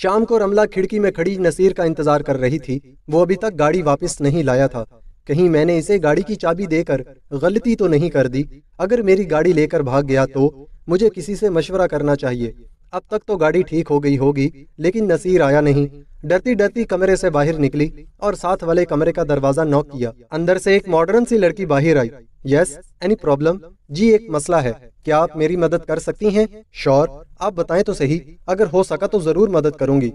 शाम को रमला खिड़की में खड़ी नसीर का इंतजार कर रही थी वो अभी तक गाड़ी वापस नहीं लाया था कहीं मैंने इसे गाड़ी की चाबी देकर गलती तो नहीं कर दी अगर मेरी गाड़ी लेकर भाग गया तो मुझे किसी से मशवरा करना चाहिए अब तक तो गाड़ी ठीक हो गई होगी लेकिन नसीर आया नहीं डरती डरती कमरे से बाहर निकली और साथ वाले कमरे का दरवाजा नॉक किया अंदर से एक मॉडर्न सी लड़की बाहर आई यस एनी प्रॉब्लम जी एक मसला है क्या आप मेरी मदद कर सकती हैं श्योर आप बताएं तो सही अगर हो सका तो जरूर मदद करूंगी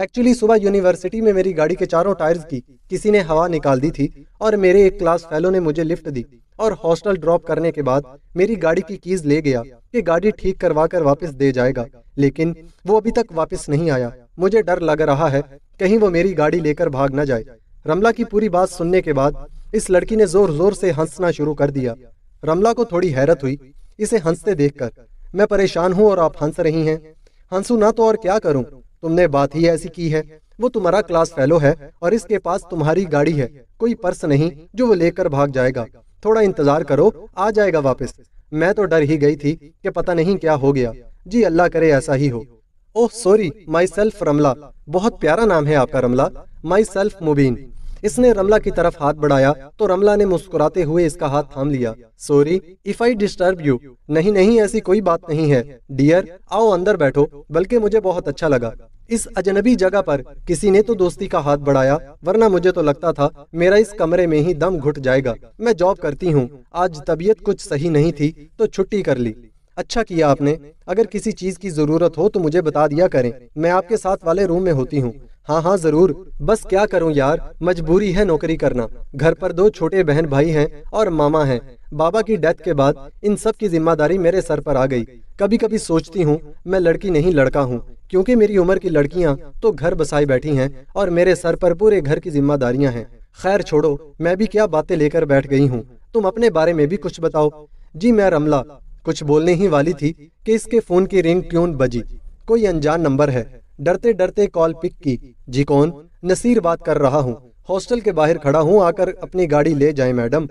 एक्चुअली सुबह यूनिवर्सिटी में मेरी गाड़ी के चारों टायर्स की किसी ने हवा निकाल दी थी और मेरे एक क्लास फेलो ने मुझे लिफ्ट दी और हॉस्टल ड्रॉप करने के बाद मेरी गाड़ी की कीज ले गया कि गाड़ी ठीक करवा कर वापस दे जाएगा लेकिन वो अभी तक वापस नहीं आया मुझे डर लग रहा है कहीं वो मेरी गाड़ी लेकर भाग न जाए रमला की पूरी बात सुनने के बाद इस लड़की ने जोर जोर से हंसना शुरू कर दिया रमला को थोड़ी हैरत हुई इसे हंसते देखकर मैं परेशान हूं और आप हंस रही हैं हंसू ना तो और क्या करूं तुमने बात ही ऐसी की है वो तुम्हारा क्लास फेलो है और इसके पास तुम्हारी गाड़ी है कोई पर्स नहीं जो वो लेकर भाग जाएगा थोड़ा इंतजार करो आ जाएगा वापस मैं तो डर ही गई थी कि पता नहीं क्या हो गया जी अल्लाह करे ऐसा ही हो ओह सॉरी माई सेल्फ रमला बहुत प्यारा नाम है आपका रमला माई सेल्फ मुबीन इसने रमला की तरफ हाथ बढ़ाया तो रमला ने मुस्कुराते हुए इसका हाथ थाम लिया sorry if I disturb you नहीं नहीं ऐसी कोई बात नहीं है डियर आओ अंदर बैठो बल्कि मुझे बहुत अच्छा लगा इस अजनबी जगह पर किसी ने तो दोस्ती का हाथ बढ़ाया वरना मुझे तो लगता था मेरा इस कमरे में ही दम घुट जाएगा मैं जॉब करती हूँ आज तबीयत कुछ सही नहीं थी तो छुट्टी कर ली अच्छा किया आपने अगर किसी चीज की जरूरत हो तो मुझे बता दिया करें मैं आपके साथ वाले रूम में होती हूँ हाँ हाँ जरूर बस क्या करूँ यार मजबूरी है नौकरी करना घर पर दो छोटे बहन भाई हैं और मामा हैं बाबा की डेथ के बाद इन सब की जिम्मेदारी मेरे सर पर आ गई कभी कभी सोचती हूँ मैं लड़की नहीं लड़का हूँ क्योंकि मेरी उम्र की लड़कियाँ तो घर बसाई बैठी हैं और मेरे सर पर पूरे घर की जिम्मेदारियाँ हैं खैर छोड़ो मैं भी क्या बातें लेकर बैठ गई हूँ तुम अपने बारे में भी कुछ बताओ जी मैं रमला कुछ बोलने ही वाली थी कि इसके फोन की रिंग ट्यून बजी कोई अनजान नंबर है डरते डरते कॉल पिक की जी कौन नसीर बात कर रहा हूँ हॉस्टल के बाहर खड़ा हूँ आकर अपनी गाड़ी ले जाए मैडम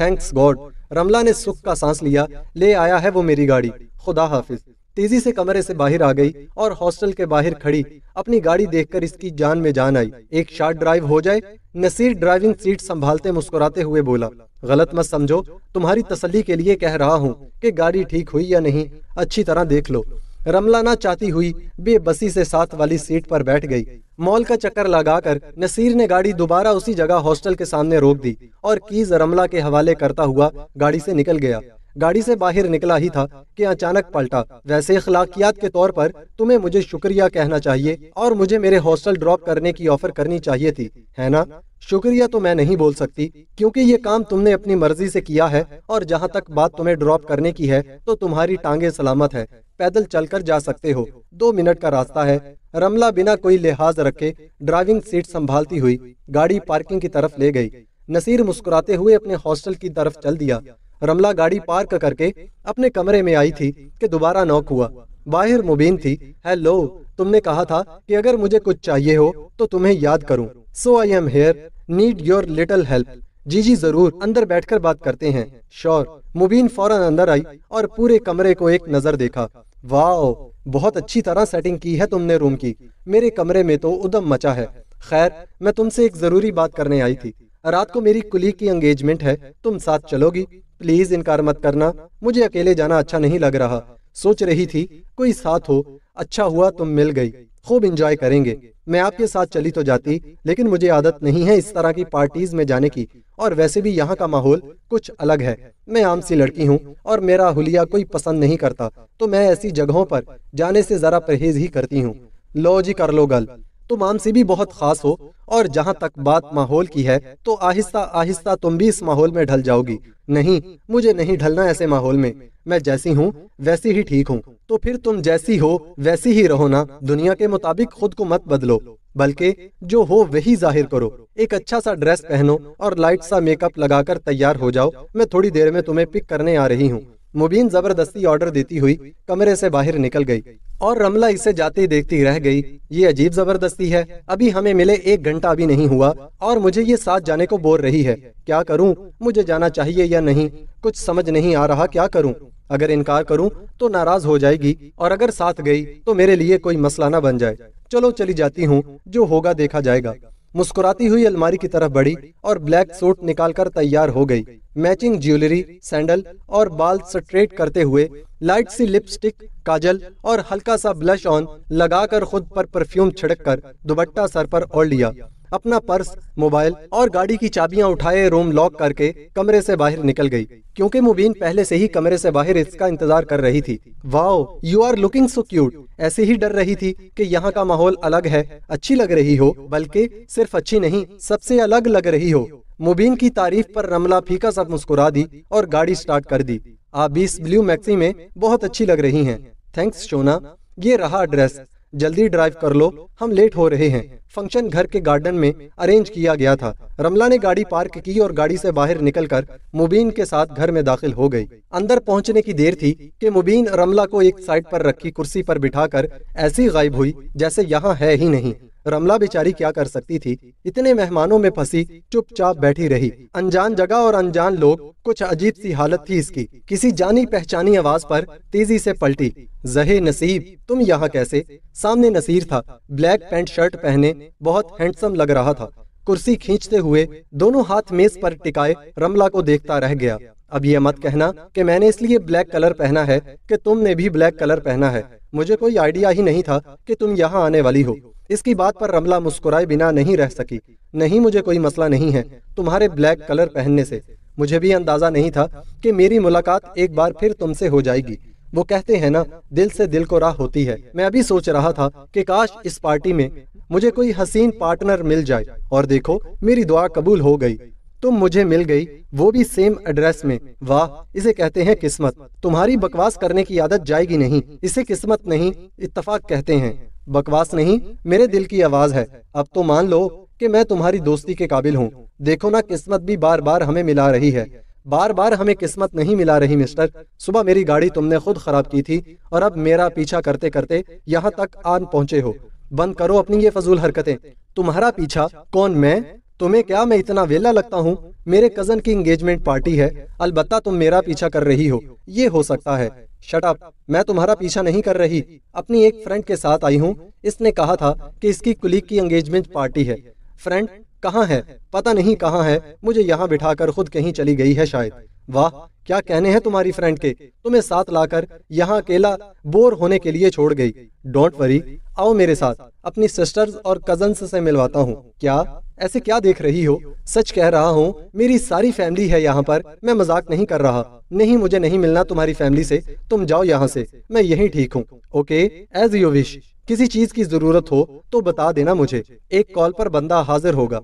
थैंक्स गॉड रमला ने सुख का सांस लिया ले आया है वो मेरी गाड़ी खुदा हाफिज तेजी से कमरे से बाहर आ गई और हॉस्टल के बाहर खड़ी अपनी गाड़ी देखकर इसकी जान में जान आई एक शार्ट ड्राइव हो जाए नसीर ड्राइविंग सीट संभालते मुस्कुराते हुए बोला गलत मत समझो तुम्हारी तसल्ली के लिए कह रहा हूँ कि गाड़ी ठीक हुई या नहीं अच्छी तरह देख लो रमलाना चाहती हुई बेबसी से साथ वाली सीट पर बैठ गई मॉल का चक्कर लगाकर नसीर ने गाड़ी दोबारा उसी जगह हॉस्टल के सामने रोक दी और कीज रमला के हवाले करता हुआ गाड़ी से निकल गया गाड़ी से बाहर निकला ही था कि अचानक पलटा वैसे अखलाकियात के तौर पर तुम्हें मुझे शुक्रिया कहना चाहिए और मुझे मेरे हॉस्टल ड्रॉप करने की ऑफर करनी चाहिए थी है ना शुक्रिया तो मैं नहीं बोल सकती क्योंकि ये काम तुमने अपनी मर्जी से किया है और जहाँ तक बात तुम्हें ड्रॉप करने की है तो तुम्हारी टांगे सलामत है पैदल चलकर जा सकते हो दो मिनट का रास्ता है रमला बिना कोई लिहाज रखे ड्राइविंग सीट संभालती हुई गाड़ी पार्किंग की तरफ ले गई नसीर मुस्कुराते हुए अपने हॉस्टल की तरफ चल दिया रमला गाड़ी पार्क करके अपने कमरे में आई थी कि दोबारा नॉक हुआ बाहिर मुबीन थी हेलो तुमने कहा था कि अगर मुझे कुछ चाहिए हो तो तुम्हें याद करूं so I am here need your little help जी जी जरूर अंदर बैठकर बात करते हैं श्योर मुबीन फौरन अंदर आई और पूरे कमरे को एक नजर देखा वाओ बहुत अच्छी तरह सेटिंग की है तुमने रूम की मेरे कमरे में तो उदम मचा है खैर मैं तुमसे एक जरूरी बात करने आई थी रात को मेरी कुली की एंगेजमेंट है तुम साथ चलोगी प्लीज इनकार मत करना मुझे अकेले जाना अच्छा नहीं लग रहा सोच रही थी कोई साथ हो अच्छा हुआ तुम मिल गई खूब इंजॉय करेंगे मैं आपके साथ चली तो जाती लेकिन मुझे आदत नहीं है इस तरह की पार्टीज में जाने की और वैसे भी यहाँ का माहौल कुछ अलग है मैं आम सी लड़की हूँ और मेरा हुलिया कोई पसंद नहीं करता तो मैं ऐसी जगहों पर जाने से जरा परहेज ही करती हूँ लो जी कर लो गल तुम हमसे भी बहुत खास हो और जहाँ तक बात माहौल की है तो आहिस्ता आहिस्ता तुम भी इस माहौल में ढल जाओगी नहीं मुझे नहीं ढलना ऐसे माहौल में मैं जैसी हूँ वैसी ही ठीक हूँ तो फिर तुम जैसी हो वैसी ही रहो ना दुनिया के मुताबिक खुद को मत बदलो बल्कि जो हो वही जाहिर करो एक अच्छा सा ड्रेस पहनो और लाइट सा मेकअप लगाकर तैयार हो जाओ मैं थोड़ी देर में तुम्हें पिक करने आ रही हूँ मुबीन जबरदस्ती ऑर्डर देती हुई कमरे से बाहर निकल गई और रमला इसे जाती देखती रह गई ये अजीब जबरदस्ती है अभी हमें मिले एक घंटा भी नहीं हुआ और मुझे ये साथ जाने को बोल रही है क्या करूं मुझे जाना चाहिए या नहीं कुछ समझ नहीं आ रहा क्या करूं अगर इनकार करूं तो नाराज हो जाएगी और अगर साथ गई तो मेरे लिए कोई मसला ना बन जाए चलो चली जाती हूँ जो होगा देखा जाएगा मुस्कुराती हुई अलमारी की तरफ बढ़ी और ब्लैक सूट निकालकर तैयार हो गई मैचिंग ज्वेलरी सैंडल और बाल स्ट्रेट करते हुए लाइट सी लिपस्टिक काजल और हल्का सा ब्लश ऑन लगाकर खुद पर परफ्यूम छिड़क कर दुबट्टा सर पर ओढ़ लिया अपना पर्स मोबाइल और गाड़ी की चाबियां उठाए रूम लॉक करके कमरे से बाहर निकल गई क्योंकि मुबीन पहले से ही कमरे से बाहर इसका इंतजार कर रही थी wow you are looking so cute ऐसे ही डर रही थी कि यहाँ का माहौल अलग है अच्छी लग रही हो बल्कि सिर्फ अच्छी नहीं सबसे अलग लग रही हो मुबीन की तारीफ पर रमला फीका सा मुस्कुरा दी और गाड़ी स्टार्ट कर दी आप ब्लू मैक्सी में बहुत अच्छी लग रही हैं थैंक्स शोना ये रहा एड्रेस जल्दी ड्राइव कर लो हम लेट हो रहे हैं फंक्शन घर के गार्डन में अरेंज किया गया था रमला ने गाड़ी पार्क की और गाड़ी से बाहर निकलकर मुबीन के साथ घर में दाखिल हो गई अंदर पहुंचने की देर थी कि मुबीन रमला को एक साइड पर रखी कुर्सी पर बिठाकर ऐसी गायब हुई जैसे यहाँ है ही नहीं रमला बेचारी क्या कर सकती थी इतने मेहमानों में फंसी चुपचाप बैठी रही अनजान जगह और अनजान लोग कुछ अजीब सी हालत थी इसकी किसी जानी पहचानी आवाज पर तेजी से पलटी जहे नसीब तुम यहाँ कैसे सामने नसीर था ब्लैक पैंट शर्ट पहने बहुत हैंडसम लग रहा था कुर्सी खींचते हुए दोनों हाथ मेज पर टिकाए रमला को देखता रह गया अब ये मत कहना कि मैंने इसलिए ब्लैक कलर पहना है कि तुमने भी ब्लैक कलर पहना है मुझे कोई आइडिया ही नहीं था कि तुम यहाँ आने वाली हो इसकी बात पर रमला मुस्कुराए बिना नहीं रह सकी नहीं मुझे कोई मसला नहीं है तुम्हारे ब्लैक कलर पहनने से मुझे भी अंदाजा नहीं था कि मेरी मुलाकात एक बार फिर तुमसे हो जाएगी वो कहते हैं ना दिल से दिल को राह होती है मैं अभी सोच रहा था कि काश इस पार्टी में मुझे कोई हसीन पार्टनर मिल जाए और देखो मेरी दुआ कबूल हो गई तुम मुझे मिल गई वो भी सेम एड्रेस में वाह इसे कहते हैं किस्मत तुम्हारी बकवास करने की आदत जाएगी नहीं इसे किस्मत नहीं इत्तफाक कहते हैं बकवास नहीं मेरे दिल की आवाज है अब तो मान लो कि मैं तुम्हारी दोस्ती के काबिल हूँ देखो ना किस्मत भी बार बार हमें मिला रही है बार बार हमें किस्मत नहीं मिला रही मिस्टर सुबह मेरी गाड़ी तुमने खुद खराब की थी और अब मेरा पीछा करते करते यहाँ तक आन पहुँचे हो बंद करो अपनी ये फजूल हरकतें तुम्हारा पीछा कौन मैं तुम्हें क्या मैं इतना वेला लगता हूँ मेरे कजन की इंगेजमेंट पार्टी है अलबत्ता तुम मेरा पीछा कर रही हो ये हो सकता है शट अप मैं तुम्हारा पीछा नहीं कर रही अपनी एक फ्रेंड के साथ आई हूँ इसने कहा था कि इसकी कुलीग की एंगेजमेंट पार्टी है फ्रेंड कहाँ है पता नहीं कहाँ है मुझे यहाँ बिठाकर खुद कहीं चली गई है शायद वाह क्या कहने हैं तुम्हारी फ्रेंड के तुम्हें साथ लाकर यहाँ अकेला बोर होने के लिए छोड़ गई डोंट वरी आओ मेरे साथ अपनी सिस्टर्स और कजन से मिलवाता हूँ क्या ऐसे क्या देख रही हो सच कह रहा हूँ मेरी सारी फैमिली है यहाँ पर मैं मजाक नहीं कर रहा नहीं मुझे नहीं मिलना तुम्हारी फैमिली से तुम जाओ यहाँ से मैं यही ठीक हूँ ओके एज यू विश किसी चीज की जरूरत हो तो बता देना मुझे एक कॉल पर बंदा हाजिर होगा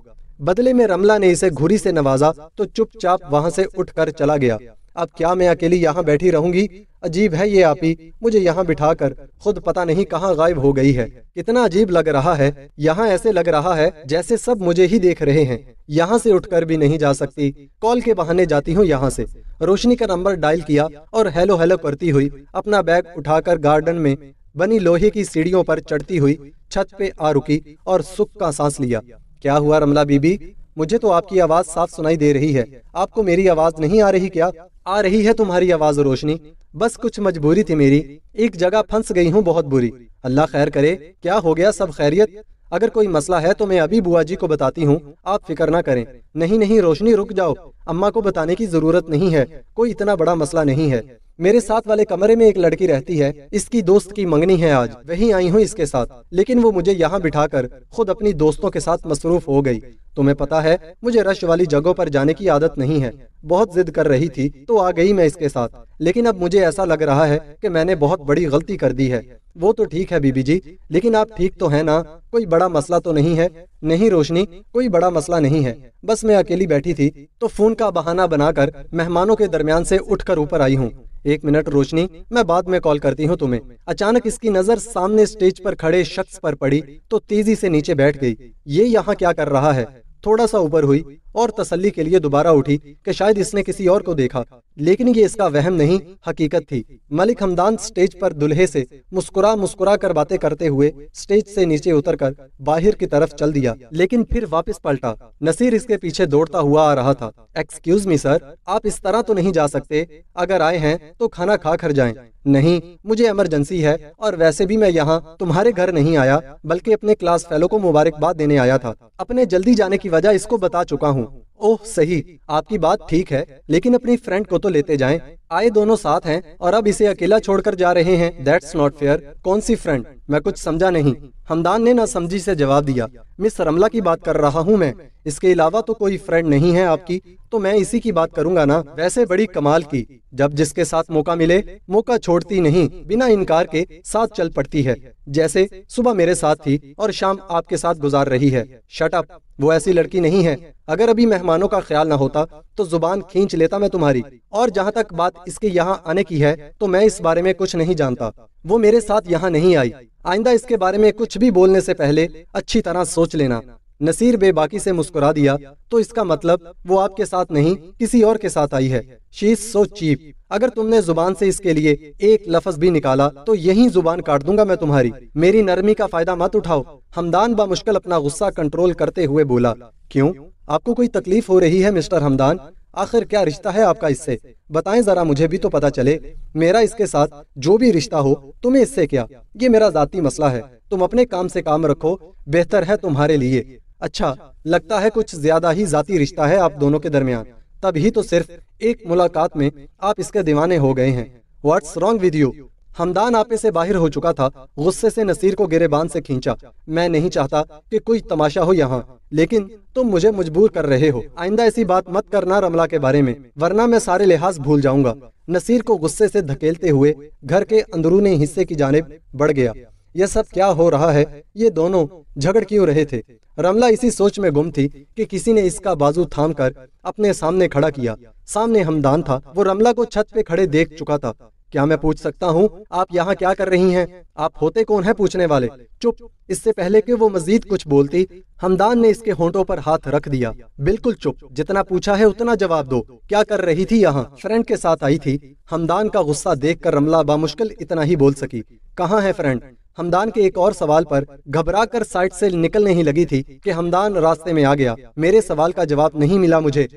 बदले में रमला ने इसे घुरी से नवाजा तो चुपचाप वहां से उठकर चला गया अब क्या मैं अकेली यहाँ बैठी रहूंगी अजीब है ये आपी मुझे यहाँ बिठाकर खुद पता नहीं कहाँ गायब हो गई है कितना अजीब लग रहा है यहाँ ऐसे लग रहा है जैसे सब मुझे ही देख रहे हैं यहाँ से उठकर भी नहीं जा सकती कॉल के बहाने जाती हूँ यहाँ से रोशनी का नंबर डायल किया और हेलो हेलो करती हुई अपना बैग उठाकर गार्डन में बनी लोहे की सीढ़ियों पर चढ़ती हुई छत पे आ रुकी और सुख का सांस लिया क्या हुआ रमला बीबी मुझे तो आपकी आवाज साफ सुनाई दे रही है आपको मेरी आवाज नहीं आ रही क्या आ रही है तुम्हारी आवाज रोशनी बस कुछ मजबूरी थी मेरी एक जगह फंस गई हूँ बहुत बुरी अल्लाह खैर करे क्या हो गया सब खैरियत अगर कोई मसला है तो मैं अभी बुआ जी को बताती हूँ आप फिक्र ना करें नहीं नहीं रोशनी रुक जाओ अम्मा को बताने की जरूरत नहीं है कोई इतना बड़ा मसला नहीं है मेरे साथ वाले कमरे में एक लड़की रहती है इसकी दोस्त की मंगनी है आज वही आई हूँ इसके साथ लेकिन वो मुझे यहाँ बिठाकर खुद अपनी दोस्तों के साथ मसरूफ हो गई तुम्हें पता है मुझे रश वाली जगहों पर जाने की आदत नहीं है बहुत जिद कर रही थी तो आ गई मैं इसके साथ लेकिन अब मुझे ऐसा लग रहा है कि मैंने बहुत बड़ी गलती कर दी है वो तो ठीक है बीबी जी लेकिन आप ठीक तो है ना कोई बड़ा मसला तो नहीं है नहीं रोशनी कोई बड़ा मसला नहीं है बस मैं अकेली बैठी थी तो फोन का बहाना बनाकर मेहमानों के दरमियान से उठकर ऊपर आई हूँ एक मिनट रोशनी मैं बाद में कॉल करती हूँ तुम्हें अचानक इसकी नजर सामने स्टेज पर खड़े शख्स पर पड़ी तो तेजी से नीचे बैठ गई ये यहाँ क्या कर रहा है थोड़ा सा ऊपर हुई और तसल्ली के लिए दोबारा उठी कि शायद इसने किसी और को देखा लेकिन ये इसका वहम नहीं हकीकत थी मलिक हमदान स्टेज पर दुल्हे से मुस्कुरा मुस्कुरा कर बातें करते हुए स्टेज से नीचे उतरकर बाहर की तरफ चल दिया लेकिन फिर वापस पलटा नसीर इसके पीछे दौड़ता हुआ आ रहा था एक्सक्यूज मी सर आप इस तरह तो नहीं जा सकते अगर आए हैं तो खाना खा कर जाए नहीं मुझे इमरजेंसी है और वैसे भी मैं यहाँ तुम्हारे घर नहीं आया बल्कि अपने क्लास फेलो को मुबारकबाद देने आया था अपने जल्दी जाने की वजह इसको बता चुका हूँ ओह सही आपकी बात ठीक है लेकिन अपनी फ्रेंड को तो लेते जाएं आए दोनों साथ हैं और अब इसे अकेला छोड़कर जा रहे हैं दैट्स नॉट फेयर कौन सी फ्रेंड मैं कुछ समझा नहीं हमदान ने ना समझी से जवाब दिया मिस रमला की बात कर रहा हूँ मैं इसके अलावा तो कोई फ्रेंड नहीं है आपकी तो मैं इसी की बात करूँगा ना वैसे बड़ी कमाल की जब जिसके साथ मौका मिले मौका छोड़ती नहीं बिना इनकार के साथ चल पड़ती है जैसे सुबह मेरे साथ थी और शाम आपके साथ गुजार रही है शट अप वो ऐसी लड़की नहीं है अगर अभी मेहमानों का ख्याल ना होता तो जुबान खींच लेता मैं तुम्हारी और जहाँ तक बात इसके यहाँ आने की है तो मैं इस बारे में कुछ नहीं जानता वो मेरे साथ यहाँ नहीं आई आइंदा इसके बारे में कुछ भी बोलने से पहले अच्छी तरह सोच लेना नसीर बेबाकी से मुस्कुरा दिया तो इसका मतलब वो आपके साथ नहीं किसी और के साथ आई है शी इज सो चीप अगर तुमने जुबान से इसके लिए एक लफज भी निकाला तो यही जुबान काट दूंगा मैं तुम्हारी मेरी नरमी का फायदा मत उठाओ हमदान बा मुश्किल अपना गुस्सा कंट्रोल करते हुए बोला क्यों आपको कोई तकलीफ हो रही है मिस्टर हमदान आखिर क्या रिश्ता है आपका इससे बताएं जरा मुझे भी तो पता चले मेरा इसके साथ जो भी रिश्ता हो तुम्हें इससे क्या ये मेरा जाती मसला है तुम अपने काम से काम रखो बेहतर है तुम्हारे लिए अच्छा लगता है कुछ ज्यादा ही जाती रिश्ता है आप दोनों के दरमियान तभी तो सिर्फ एक मुलाकात में आप इसके दीवाने हो गए हैं व्हाट्स रॉन्ग विद यू हमदान आपे से बाहर हो चुका था गुस्से से नसीर को गिरेबान से खींचा मैं नहीं चाहता कि कोई तमाशा हो यहाँ लेकिन तुम मुझे मजबूर कर रहे हो आइंदा ऐसी बात मत करना रमला के बारे में वरना मैं सारे लिहाज भूल जाऊंगा नसीर को गुस्से से धकेलते हुए घर के अंदरूनी हिस्से की जानब बढ़ गया यह सब क्या हो रहा है ये दोनों झगड़ क्यों रहे थे रमला इसी सोच में गुम थी कि किसी ने इसका बाजू थाम कर अपने सामने खड़ा किया सामने हमदान था वो रमला को छत पे खड़े देख चुका था क्या मैं पूछ सकता हूँ आप यहाँ क्या कर रही हैं आप होते कौन है पूछने वाले चुप इससे पहले कि वो मजीद कुछ बोलती हमदान ने इसके होंठों पर हाथ रख दिया बिल्कुल चुप जितना पूछा है उतना जवाब दो क्या कर रही थी यहाँ फ्रेंड के साथ आई थी हमदान का गुस्सा देख कर रमला बामुश्किल इतना ही बोल सकी कहाँ है फ्रेंड हमदान के एक और सवाल पर घबरा कर साइट से निकलने ही लगी थी कि हमदान रास्ते में आ गया मेरे सवाल का जवाब नहीं मिला मुझे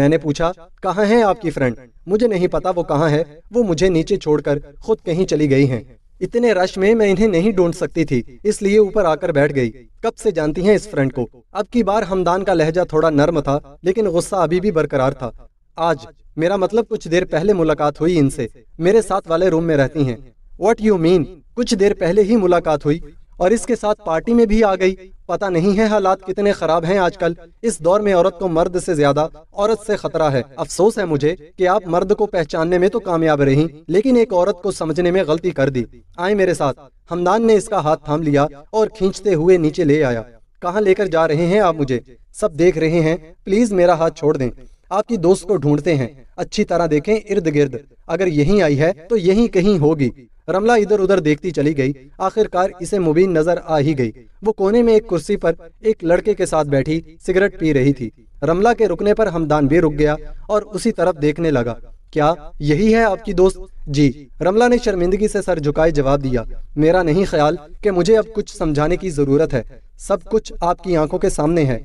मैंने पूछा कहाँ है आपकी फ्रेंड मुझे नहीं पता वो कहाँ है वो मुझे नीचे छोड़कर खुद कहीं चली गई है इतने रश में मैं इन्हें नहीं ढूंढ सकती थी इसलिए ऊपर आकर बैठ गई कब से जानती हैं इस फ्रेंड को अब की बार हमदान का लहजा थोड़ा नर्म था लेकिन गुस्सा अभी भी बरकरार था आज मेरा मतलब कुछ देर पहले मुलाकात हुई इनसे मेरे साथ वाले रूम में रहती हैं वट यू मीन कुछ देर पहले ही मुलाकात हुई और इसके साथ पार्टी में भी आ गई पता नहीं है हालात कितने खराब हैं आजकल इस दौर में औरत को मर्द से ज्यादा औरत से खतरा है अफसोस है मुझे कि आप मर्द को पहचानने में तो कामयाब रही लेकिन एक औरत को समझने में गलती कर दी आए मेरे साथ हमदान ने इसका हाथ थाम लिया और खींचते हुए नीचे ले आया कहाँ लेकर जा रहे हैं आप मुझे सब देख रहे हैं प्लीज मेरा हाथ छोड़ दें आपकी दोस्त को ढूंढते हैं अच्छी तरह देखें इर्द गिर्द अगर यहीं आई है तो यहीं कहीं होगी रमला इधर उधर देखती चली गई आखिरकार इसे मुबीन नजर आ ही गई वो कोने में एक कुर्सी पर एक लड़के के साथ बैठी सिगरेट पी रही थी रमला के रुकने पर हमदान भी रुक गया और उसी तरफ देखने लगा क्या यही है आपकी दोस्त जी रमला ने शर्मिंदगी से सर झुकाए जवाब दिया मेरा नहीं ख्याल कि मुझे अब कुछ समझाने की जरूरत है सब कुछ आपकी आंखों के सामने है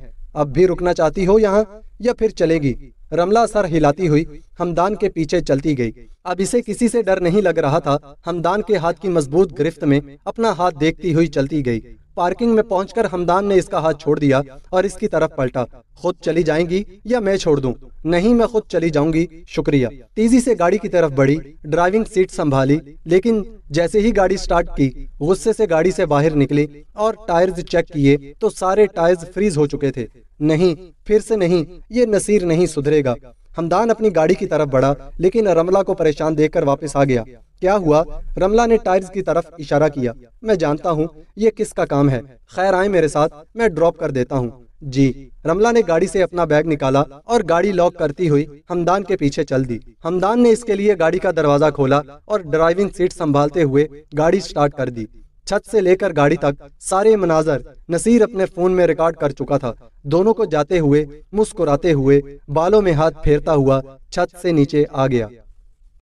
अब भी रुकना चाहती हो यहाँ या फिर चलेगी रमला सर हिलाती हुई हमदान के पीछे चलती गई अब इसे किसी से डर नहीं लग रहा था हमदान के हाथ की मजबूत गिरफ्त में अपना हाथ देखती हुई चलती गई पार्किंग में पहुंचकर हमदान ने इसका हाथ छोड़ दिया और इसकी तरफ पलटा खुद चली जाएंगी या मैं छोड़ दूं नहीं मैं खुद चली जाऊंगी शुक्रिया तेजी से गाड़ी की तरफ बढ़ी ड्राइविंग सीट संभाली लेकिन जैसे ही गाड़ी स्टार्ट की गुस्से से गाड़ी से बाहर निकली और टायर्स चेक किए तो सारे टायर्स फ्रीज हो चुके थे नहीं फिर से नहीं ये नसीर नहीं सुधरेगा हमदान अपनी गाड़ी की तरफ बढ़ा लेकिन रमला को परेशान देखकर वापस आ गया क्या हुआ रमला ने टायर्स की तरफ इशारा किया मैं जानता हूँ ये किसका काम है खैर आए मेरे साथ मैं ड्रॉप कर देता हूँ जी रमला ने गाड़ी से अपना बैग निकाला और गाड़ी लॉक करती हुई हमदान के पीछे चल दी हमदान ने इसके लिए गाड़ी का दरवाजा खोला और ड्राइविंग सीट संभालते हुए गाड़ी स्टार्ट कर दी छत से लेकर गाड़ी तक सारे मनाजर नसीर अपने फोन में रिकॉर्ड कर चुका था दोनों को जाते हुए मुस्कुराते हुए बालों में हाथ फेरता हुआ छत से नीचे आ गया